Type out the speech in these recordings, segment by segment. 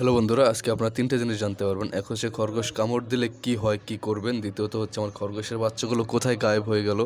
hello বন্ধুরা আজকে আপনারা তিনটে জিনিস জানতে পারবেন এক হচ্ছে খরগোশ কামড় দিলে কি হয় কি করবেন দ্বিতীয়ত হচ্ছে আমার খরগোশের বাচ্চাগুলো কোথায় গায়েব হয়ে গেল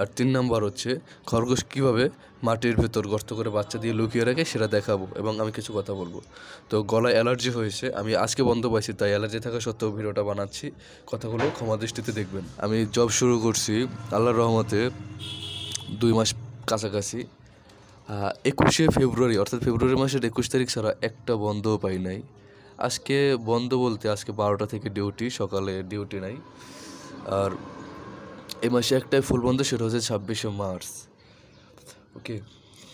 আর তিন নাম্বার হচ্ছে খরগোশ কিভাবে মাটির ভেতর গর্ত করে বাচ্চা দিয়ে লুকিয়ে রাখে সেটা দেখাবো এবং আমি কিছু কথা বলবো তো গলায় অ্যালার্জি হয়েছে আমি আজকে বন্ধ পাইছি তাই অ্যালার্জি থাকা সত্ত্বেও ভিডিওটা বানাচ্ছি কথাগুলো ক্ষমা দৃষ্টিতে দেখবেন আমি জব শুরু করছি আল্লাহর রহমতে দুই মাস কাছাকাছি একুশে ফেব্রুয়ারি অর্থাৎ ফেব্রুয়ারি মাসের একুশ তারিখ ছাড়া একটা বন্ধও পাই নাই আজকে বন্ধ বলতে আজকে বারোটা থেকে ডিউটি সকালে ডিউটি নাই আর এ মাসে একটাই ফুল বন্ধ সেটা হচ্ছে ছাব্বিশে মার্চ ওকে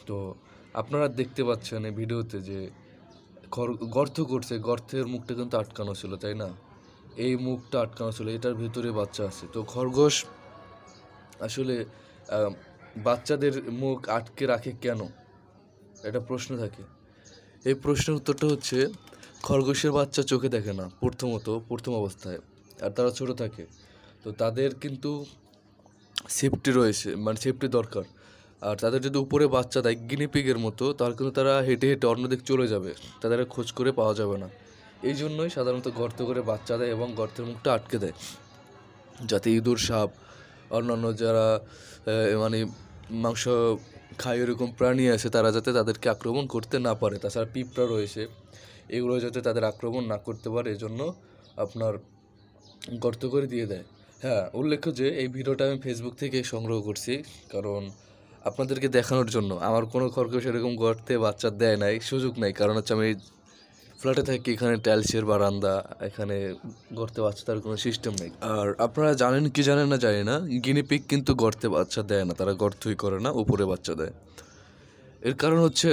তো আপনারা দেখতে পাচ্ছেন এই ভিডিওতে যে গর্ত করছে গর্তের মুখটা কিন্তু আটকানো ছিল তাই না এই মুখটা আটকানো ছিল এটার ভিতরে বাচ্চা আছে তো খরগোশ আসলে বাচ্চাদের মুখ আটকে রাখে কেন একটা প্রশ্ন থাকে এই প্রশ্নের উত্তরটা হচ্ছে খরগোশের বাচ্চা চোখে দেখে না প্রথমত প্রথম অবস্থায় আর তারা ছোট থাকে তো তাদের কিন্তু সেফটি রয়েছে মানে সেফটি দরকার আর তাদের যদি উপরে বাচ্চা দেয় গিনিপিগের মতো তাহলে কিন্তু তারা হেঁটে হেঁটে অন্য দিক চলে যাবে তাদের খোঁজ করে পাওয়া যাবে না এই জন্যই সাধারণত গর্ত করে বাচ্চা দেয় এবং গর্তের মুখটা আটকে দেয় যাতে ইঁদুর সাপ অন্যান্য যারা মানে মাংস খায় এরকম প্রাণী আছে তারা যাতে তাদেরকে আক্রমণ করতে না পারে তাছাড়া পিঁপড়া রয়েছে এগুলো যাতে তাদের আক্রমণ না করতে পারে এজন্য আপনার গর্ত করে দিয়ে দেয় হ্যাঁ উল্লেখ্য যে এই ভিডিওটা আমি ফেসবুক থেকে সংগ্রহ করছি কারণ আপনাদেরকে দেখানোর জন্য আমার কোনো খরগোশ এরকম গর্তে বাচ্চা দেয় নাই সুযোগ নাই কারণ হচ্ছে আমি ফ্ল্যাটে থাকি এখানে টাইলসের বারান্দা এখানে গর্তে বাচ্চা তার কোনো সিস্টেম নেই আর আপনারা জানেন কি জানেন না জানি না গিনিপিক কিন্তু গর্তে বাচ্চা দেয় না তারা গর্তই করে না উপরে বাচ্চা দেয় এর কারণ হচ্ছে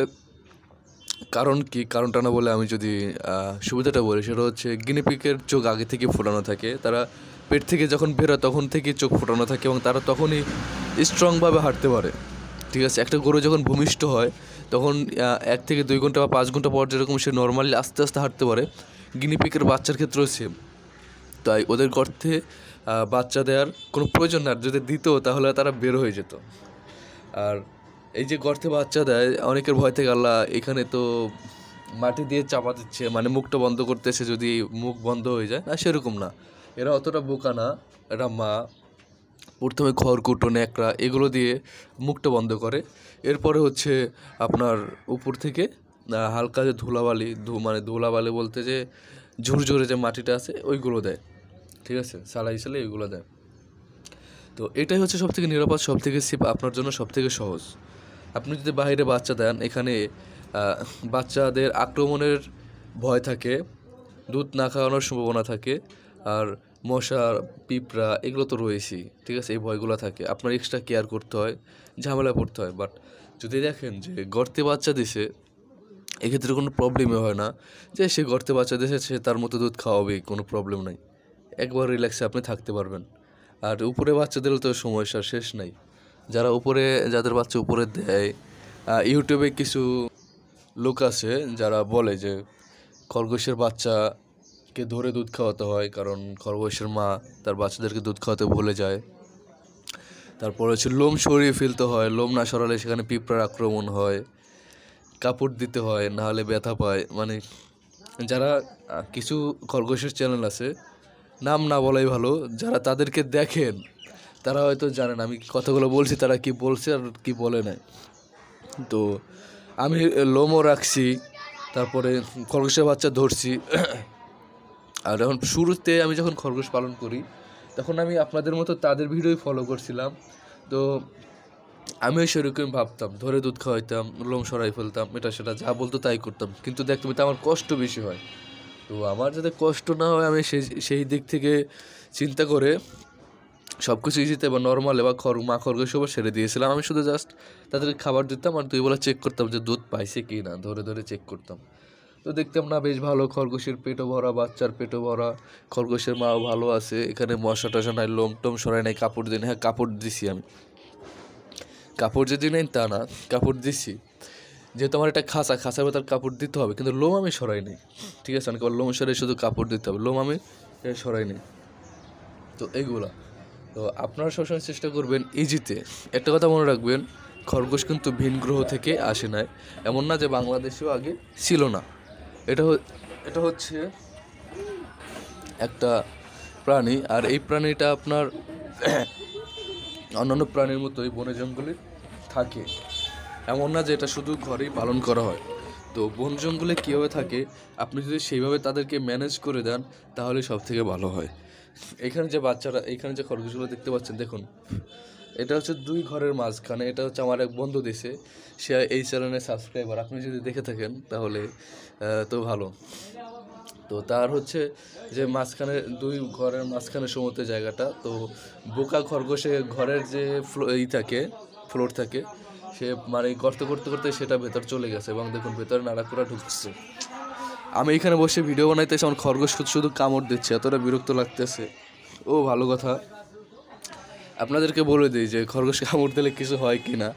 কারণ কি কারণটা না বলে আমি যদি সুবিধাটা বলি সেটা হচ্ছে গিনিপিকের চোখ আগে থেকে ফোটানো থাকে তারা পেট থেকে যখন বেরোয় তখন থেকে চোখ ফোটানো থাকে এবং তারা তখনই স্ট্রংভাবে হাঁটতে পারে ঠিক আছে একটা গরু যখন ভূমিষ্ঠ হয় তখন এক থেকে দুই ঘন্টা বা পাঁচ ঘন্টা পর যেরকম সে নর্মালি আস্তে আস্তে হাঁটতে পারে গিনিপিকের বাচ্চার ক্ষেত্রেও সেম তাই ওদের গর্তে বাচ্চা দেওয়ার কোনো প্রয়োজন না যদি দিত তাহলে তারা বের হয়ে যেত আর এই যে গর্তে বাচ্চা দেয় অনেকের ভয় থেকে আল্লাহ এখানে তো মাটি দিয়ে চাপা দিচ্ছে মানে মুখটা বন্ধ করতে এসে যদি মুখ বন্ধ হয়ে যায় না সেরকম না এরা অতটা বোকা না এরা মা প্রথমে খড়কুটো ন্যাকড়া এগুলো দিয়ে মুখটা বন্ধ করে এরপরে হচ্ছে আপনার উপর থেকে হালকা যে ধুলাবালি ধু মানে ধুলাবালি বলতে যে ঝুরঝুরে যে মাটিটা আছে ওইগুলো দেয় ঠিক আছে সালাই সালে এইগুলো দেয় তো এটাই হচ্ছে সবথেকে নিরাপদ সবথেকে সেফ আপনার জন্য সবথেকে সহজ আপনি যদি বাইরে বাচ্চা দেন এখানে বাচ্চাদের আক্রমণের ভয় থাকে দুধ না খাওয়ানোর সম্ভাবনা থাকে আর মশা পিঁপড়া এগুলো তো রয়েছেই ঠিক আছে এই ভয়গুলো থাকে আপনার এক্সট্রা কেয়ার করতে হয় ঝামেলা পড়তে হয় বাট যদি দেখেন যে গর্তে বাচ্চা দিছে এক্ষেত্রে কোনো প্রবলেমই হয় না যে সে গর্তে বাচ্চা দিছে সে তার মতো দুধ খাওয়াবেই কোনো প্রবলেম নাই একবার রিল্যাক্সে আপনি থাকতে পারবেন আর উপরে বাচ্চা দিলে তো সমস্যার শেষ নাই যারা উপরে যাদের বাচ্চা উপরে দেয় ইউটিউবে কিছু লোক আছে যারা বলে যে খরগোশের বাচ্চা কে ধরে দুধ খাওয়াতে হয় কারণ খরগোশের মা তার বাচ্চাদেরকে দুধ খাওয়াতে ভুলে যায় তারপর হচ্ছে লোম সরিয়ে ফেলতে হয় লোম না সরালে সেখানে পিঁপড়ার আক্রমণ হয় কাপড় দিতে হয় নাহলে ব্যথা পায় মানে যারা কিছু খরগোশের চ্যানেল আছে নাম না বলাই ভালো যারা তাদেরকে দেখেন তারা হয়তো জানেন আমি কথাগুলো বলছি তারা কি বলছে আর কি বলে নাই তো আমি লোমও রাখছি তারপরে খরগোশের বাচ্চা ধরছি আর যখন শুরুতে আমি যখন খরগোশ পালন করি তখন আমি আপনাদের মতো তাদের ভিডিওই ফলো করছিলাম তো আমিও সেরকম ভাবতাম ধরে দুধ খাওয়াইতাম লোম সরাই ফেলতাম এটা সেটা যা বলতো তাই করতাম কিন্তু দেখতে তো আমার কষ্ট বেশি হয় তো আমার যাতে কষ্ট না হয় আমি সেই সেই দিক থেকে চিন্তা করে সব কিছু ইজিতে বা নর্মাল বা খর মা খরগোশ সবার সেরে দিয়েছিলাম আমি শুধু জাস্ট তাদেরকে খাবার দিতাম আর দুই বেলা চেক করতাম যে দুধ পাইছে কি না ধরে ধরে চেক করতাম তো দেখতাম না বেশ ভালো খরগোশের পেটও ভরা বাচ্চার পেটও ভরা খরগোশের মাও ভালো আছে এখানে মশা টশা নাই লোম টোম সরাই নাই কাপড় দিই হ্যাঁ কাপড় দিছি আমি কাপড় যদি নেই তা না কাপড় দিছি যেহেতু আমার একটা খাঁচা খাঁচার ভেতর কাপড় দিতে হবে কিন্তু লোম আমি সরাই নেই ঠিক আছে অনেকবার লোম সরাই শুধু কাপড় দিতে হবে লোম আমি সরাই নেই তো এইগুলা তো আপনারা সবসময় চেষ্টা করবেন ইজিতে একটা কথা মনে রাখবেন খরগোশ কিন্তু ভিন গ্রহ থেকে আসে নাই এমন না যে বাংলাদেশেও আগে ছিল না এটা এটা হচ্ছে একটা প্রাণী আর এই প্রাণীটা আপনার অন্যান্য প্রাণীর মতোই বনে জঙ্গলে থাকে এমন না যে এটা শুধু ঘরেই পালন করা হয় তো বন জঙ্গলে কীভাবে থাকে আপনি যদি সেইভাবে তাদেরকে ম্যানেজ করে দেন তাহলে সব থেকে ভালো হয় এখানে যে বাচ্চারা এখানে যে খরগোশগুলো দেখতে পাচ্ছেন দেখুন এটা হচ্ছে দুই ঘরের মাঝখানে এটা হচ্ছে আমার এক বন্ধু দিছে সে এই চ্যানেলের সাবস্ক্রাইবার আপনি যদি দেখে থাকেন তাহলে তো ভালো তো তার হচ্ছে যে মাঝখানে দুই ঘরের মাঝখানে সমুদ্রের জায়গাটা তো বোকা খরগোশে ঘরের যে ফ্লো ই থাকে ফ্লোর থাকে সে মানে গর্ত করতে করতে সেটা ভেতর চলে গেছে এবং দেখুন ভেতরে নাড়াকুড়া ঢুকছে আমি এখানে বসে ভিডিও বানাইতেছি আমার খরগোশ শুধু কামড় দিচ্ছে এতটা বিরক্ত লাগতেছে ও ভালো কথা আপনাদেরকে বলে দিই যে খরগোশ কামড় দিলে কিছু হয় কি না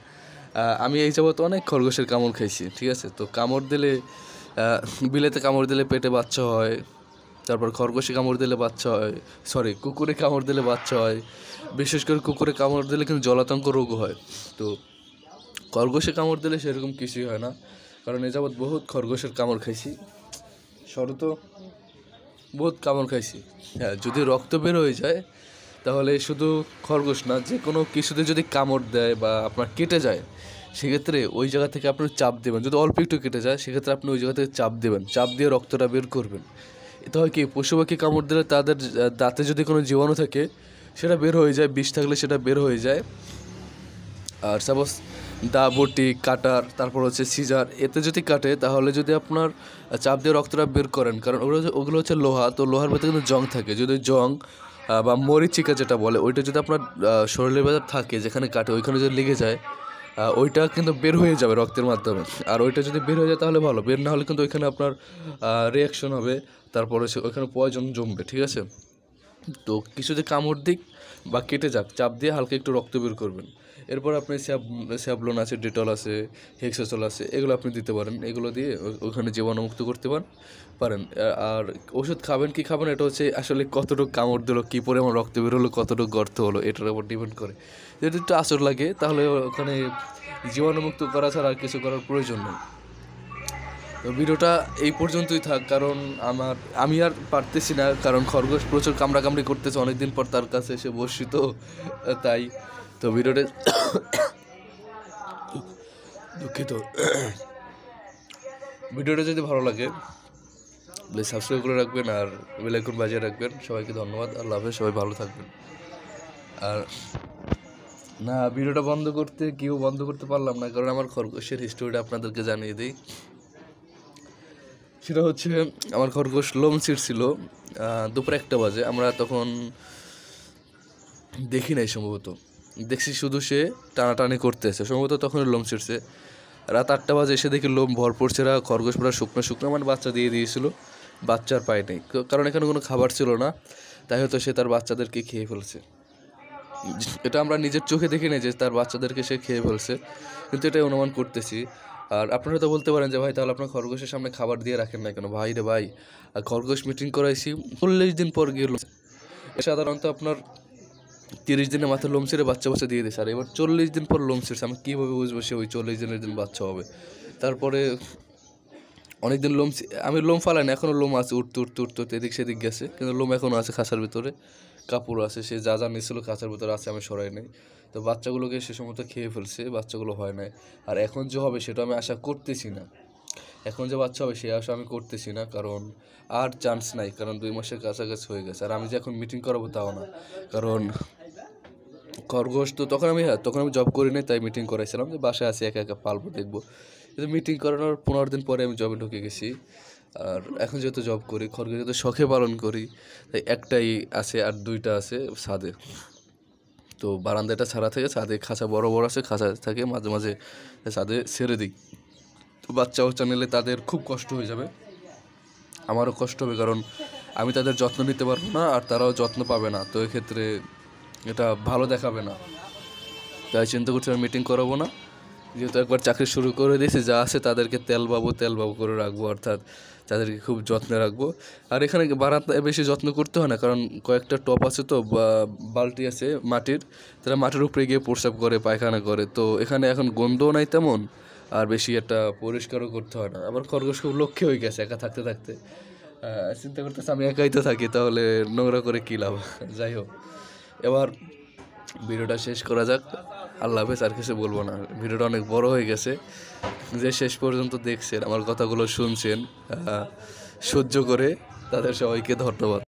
আমি এই যাবত অনেক খরগোশের কামড় খাইছি ঠিক আছে তো কামড় দিলে বিলেতে কামড় দিলে পেটে বাচ্চা হয় তারপর খরগোশে কামড় দিলে বাচ্চা হয় সরি কুকুরে কামড় দিলে বাচ্চা হয় বিশেষ করে কুকুরে কামড় দিলে কিন্তু জলাতঙ্ক রোগ হয় তো খরগোশে কামড় দিলে সেরকম কিছুই হয় না কারণ এ যাবত বহুত খরগোশের কামড় খাইছি শরত বহুত কামড় খাইছি হ্যাঁ যদি রক্ত বের হয়ে যায় তাহলে শুধু খরগোশ না যে কোনো কিছুতে যদি কামড় দেয় বা আপনার কেটে যায় সেক্ষেত্রে ওই জায়গা থেকে আপনি চাপ দেবেন যদি অল্প একটু কেটে যায় সেক্ষেত্রে আপনি ওই জায়গা থেকে চাপ দেবেন চাপ দিয়ে রক্তটা বের করবেন এতে হয় কি পশু পাখি কামড় দিলে তাদের দাঁতে যদি কোনো জীবাণু থাকে সেটা বের হয়ে যায় বিষ থাকলে সেটা বের হয়ে যায় আর সাপোজ দা বটি কাটার তারপর হচ্ছে সিজার এতে যদি কাটে তাহলে যদি আপনার চাপ দিয়ে রক্তটা বের করেন কারণ ওগুলো ওগুলো হচ্ছে লোহা তো লোহার ভেতরে কিন্তু জং থাকে যদি জং বা মরিচিকা যেটা বলে ওইটা যদি আপনার শরীরের ভেতর থাকে যেখানে কাটে ওইখানে যদি লেগে যায় ওইটা কিন্তু বের হয়ে যাবে রক্তের মাধ্যমে আর ওইটা যদি বের হয়ে যায় তাহলে ভালো বের না হলে কিন্তু ওইখানে আপনার রিয়াকশন হবে তারপরে সে ওইখানে পয়জন জমবে ঠিক আছে তো কিছুতে কামড় দিক বা কেটে যাক চাপ দিয়ে হালকা একটু রক্ত বের করবেন এরপর আপনি স্যাব স্যাবলন আছে ডেটল আছে হেক্সাসল আছে এগুলো আপনি দিতে পারেন এগুলো দিয়ে ওখানে জীবাণুমুক্ত করতে পারেন পারেন আর ওষুধ খাবেন কি খাবেন এটা হচ্ছে আসলে কতটুকু কামড় দিল কী পরিমাণ রক্ত বের হলো কতটুকু গর্ত হলো এটার উপর ডিপেন্ড করে যদি একটু আসর লাগে তাহলে ওখানে জীবাণুমুক্ত করা ছাড়া আর কিছু করার প্রয়োজন নেই তো ভিডিওটা এই পর্যন্তই থাক কারণ আমার আমি আর পারতেছি না কারণ খরগোশ প্রচুর কামড়াকামড়ি করতেছে অনেকদিন পর তার কাছে এসে বসিত তো তাই তো ভিডিওটা দুঃখিত ভিডিওটা যদি ভালো লাগে প্লিজ সাবস্ক্রাইব করে রাখবেন আর বেলাইকুন বাজিয়ে রাখবেন সবাইকে ধন্যবাদ আর লাভে সবাই ভালো থাকবেন আর না ভিডিওটা বন্ধ করতে কেউ বন্ধ করতে পারলাম না কারণ আমার খরগোশের হিস্টোরিটা আপনাদেরকে জানিয়ে দিই সেটা হচ্ছে আমার খরগোশ লোম ছিল দুপুর একটা বাজে আমরা তখন দেখি নাই সম্ভবত দেখছি শুধু সে টানাটানি করতেছে সম্ভবত তখন লোম ছিঁড়ছে রাত আটটা বাজে এসে দেখি লোম ভর পড়ছে না খরগোশ পড়া শুকনো শুকনো মানে বাচ্চা দিয়ে দিয়েছিল বাচ্চার পায় নেই কারণ এখানে কোনো খাবার ছিল না তাই হয়তো সে তার বাচ্চাদেরকে খেয়ে ফেলছে এটা আমরা নিজের চোখে দেখি নাই যে তার বাচ্চাদেরকে সে খেয়ে ফেলছে কিন্তু এটাই অনুমান করতেছি আর আপনারা তো বলতে পারেন যে ভাই তাহলে আপনার খরগোশের সামনে খাবার দিয়ে রাখেন না কেন ভাই রে ভাই আর খরগোশ মিটিং করাইছি চল্লিশ দিন পর গিয়ে সাধারণত আপনার তিরিশ দিনের মাথায় লোম ছেড়ে বাচ্চা বাচ্চা দিয়ে দিয়েছে আর এবার চল্লিশ দিন পর লোম ছেড়েছে আমি কীভাবে বুঝবো সে ওই চল্লিশ দিনের দিন বাচ্চা হবে তারপরে অনেক দিন লোম আমি লোম ফালাই না এখনও লোম আছে উঠতে উঠতে উঠতে উঠতে এদিক সেদিক গেছে কিন্তু লোম এখনও আছে খাঁচার ভিতরে কাপড় আছে সে যা যা নিয়েছিল খাঁচার ভিতরে আছে আমি সরাই নাই তো বাচ্চাগুলোকে সে সময় খেয়ে ফেলছে বাচ্চাগুলো হয় নাই আর এখন যে হবে সেটা আমি আশা করতেছি না এখন যে বাচ্চা হবে সে আশা আমি করতেছি না কারণ আর চান্স নাই কারণ দুই মাসের কাছাকাছি হয়ে গেছে আর আমি যে এখন মিটিং করাবো তাও না কারণ খরগোশ তো তখন আমি হ্যাঁ তখন আমি জব করি নাই তাই মিটিং করাইছিলাম যে বাসায় আসি একা একা পালবো দেখবো কিন্তু মিটিং করানোর পনেরো দিন পরে আমি জবে ঢুকে গেছি আর এখন যেহেতু জব করি খরগোশ যেহেতু শখে পালন করি তাই একটাই আছে আর দুইটা আছে ছাদে তো বারান্দাটা ছাড়া থেকে ছাদে খাঁচা বড় বড় আছে খাঁচা থাকে মাঝে মাঝে ছাদে ছেড়ে দিই তো বাচ্চা বাচ্চা নিলে তাদের খুব কষ্ট হয়ে যাবে আমারও কষ্ট হবে কারণ আমি তাদের যত্ন নিতে পারবো না আর তারাও যত্ন পাবে না তো এক্ষেত্রে এটা ভালো দেখাবে না তাই চিন্তা করছি আমি মিটিং করাবো না যেহেতু একবার চাকরি শুরু করে দিয়েছি যা আছে তাদেরকে তেল বাবু তেল বাবু করে রাখবো অর্থাৎ তাদেরকে খুব যত্নে রাখবো আর এখানে বারাত বেশি যত্ন করতে হয় না কারণ কয়েকটা টপ আছে তো বালতি আছে মাটির তারা মাটির উপরে গিয়ে প্রস্রাব করে পায়খানা করে তো এখানে এখন গন্ধও নাই তেমন আর বেশি একটা পরিষ্কারও করতে হয় না আবার খরগোশ খুব লক্ষ্যে হয়ে গেছে একা থাকতে থাকতে চিন্তা করতেছে আমি একাই তো থাকি তাহলে নোংরা করে কী লাভ যাই হোক এবার ভিডিওটা শেষ করা যাক আল্লাহ হাফেজ আর কিছু বলবো না ভিডিওটা অনেক বড় হয়ে গেছে যে শেষ পর্যন্ত দেখছেন আমার কথাগুলো শুনছেন সহ্য করে তাদের সবাইকে ধন্যবাদ